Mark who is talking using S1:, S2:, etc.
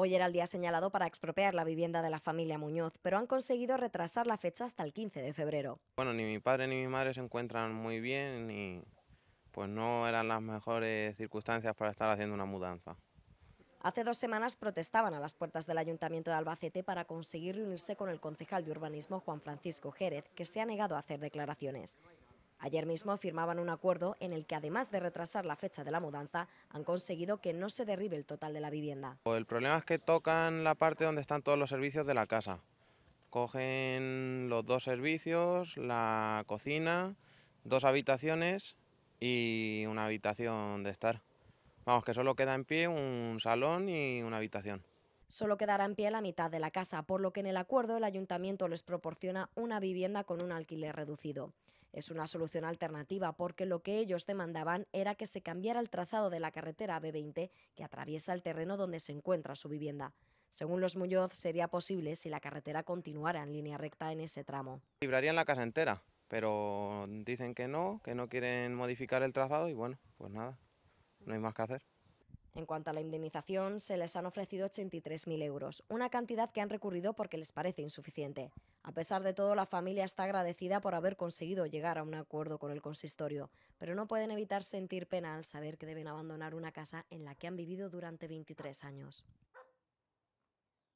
S1: Hoy era el día señalado para expropiar la vivienda de la familia Muñoz, pero han conseguido retrasar la fecha hasta el 15 de febrero.
S2: Bueno, ni mi padre ni mi madre se encuentran muy bien y pues no eran las mejores circunstancias para estar haciendo una mudanza.
S1: Hace dos semanas protestaban a las puertas del Ayuntamiento de Albacete para conseguir reunirse con el concejal de urbanismo Juan Francisco Jerez, que se ha negado a hacer declaraciones. Ayer mismo firmaban un acuerdo en el que, además de retrasar la fecha de la mudanza, han conseguido que no se derribe el total de la vivienda.
S2: El problema es que tocan la parte donde están todos los servicios de la casa. Cogen los dos servicios, la cocina, dos habitaciones y una habitación de estar. Vamos, que solo queda en pie un salón y una habitación.
S1: Solo quedará en pie la mitad de la casa, por lo que en el acuerdo el ayuntamiento les proporciona una vivienda con un alquiler reducido. Es una solución alternativa porque lo que ellos demandaban era que se cambiara el trazado de la carretera B20 que atraviesa el terreno donde se encuentra su vivienda. Según los Muñoz, sería posible si la carretera continuara en línea recta en ese tramo.
S2: Librarían la casa entera, pero dicen que no, que no quieren modificar el trazado y bueno, pues nada, no hay más que hacer.
S1: En cuanto a la indemnización, se les han ofrecido 83.000 euros, una cantidad que han recurrido porque les parece insuficiente. A pesar de todo, la familia está agradecida por haber conseguido llegar a un acuerdo con el consistorio, pero no pueden evitar sentir pena al saber que deben abandonar una casa en la que han vivido durante 23 años.